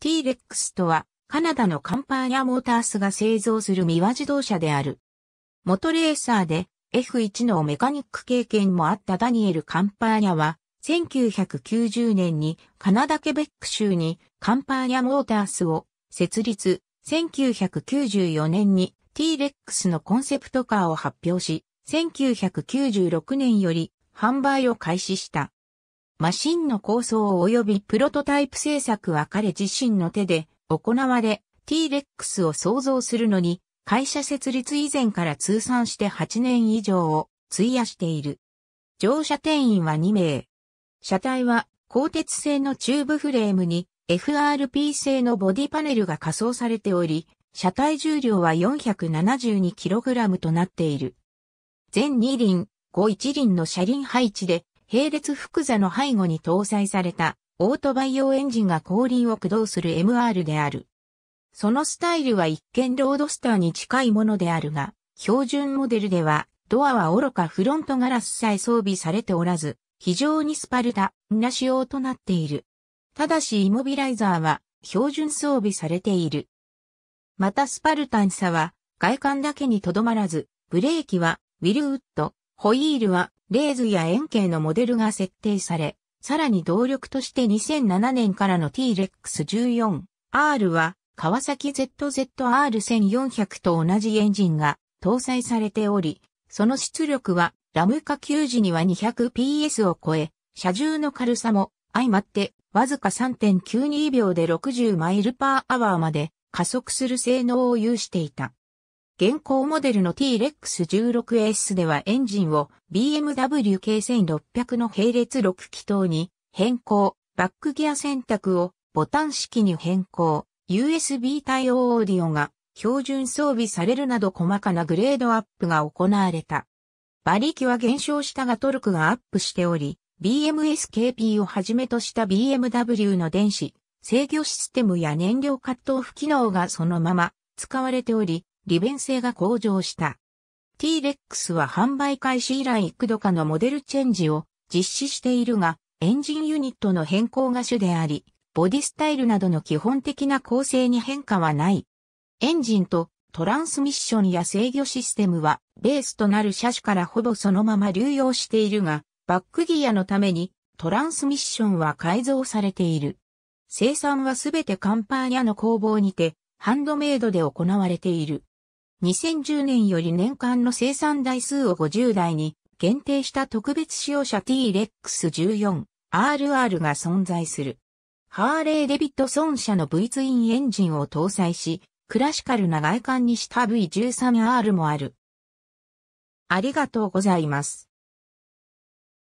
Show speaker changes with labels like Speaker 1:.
Speaker 1: T-Rex とは、カナダのカンパーニャモータースが製造するミワ自動車である。元レーサーで F1 のメカニック経験もあったダニエル・カンパーニャは、1990年にカナダケベック州にカンパーニャモータースを設立、1994年に T-Rex のコンセプトカーを発表し、1996年より販売を開始した。マシンの構想及びプロトタイプ製作は彼自身の手で行われ、T-Rex を創造するのに、会社設立以前から通算して8年以上を費やしている。乗車定員は2名。車体は鋼鉄製のチューブフレームに FRP 製のボディパネルが仮装されており、車体重量は 472kg となっている。全2輪、5一輪の車輪配置で並列複座の背後に搭載されたオートバイ用エンジンが後輪を駆動する MR である。そのスタイルは一見ロードスターに近いものであるが、標準モデルではドアは愚かフロントガラスさえ装備されておらず、非常にスパルタな仕様となっている。ただしイモビライザーは標準装備されている。またスパルタンさは外観だけにとどまらず、ブレーキはウィルウッド、ホイールはレーズや円形のモデルが設定され、さらに動力として2007年からの T-Rex14R は川崎 ZZR1400 と同じエンジンが搭載されており、その出力はラム化球時には 200PS を超え、車重の軽さも相まってわずか3.92秒で60マイルパーアワーまで加速する性能を有していた。現行モデルの T-Rex16S ではエンジンを BMW K1600 の並列6気筒に変更、バックギア選択をボタン式に変更、USB 対応オーディオが標準装備されるなど細かなグレードアップが行われた。馬力は減少したがトルクがアップしており、BMSKP をはじめとした BMW の電子、制御システムや燃料カットオフ機能がそのまま使われており、利便性が向上した。T-Rex は販売開始以来幾度かのモデルチェンジを実施しているが、エンジンユニットの変更が主であり、ボディスタイルなどの基本的な構成に変化はない。エンジンとトランスミッションや制御システムはベースとなる車種からほぼそのまま流用しているが、バックギアのためにトランスミッションは改造されている。生産はすべてカンパーニャの工房にてハンドメイドで行われている。2010年より年間の生産台数を50台に限定した特別使用車 T-Rex14RR が存在する。ハーレー・デビッドソン社の V ツインエンジンを搭載し、クラシカルな外観にした V13R もある。ありがとうございます。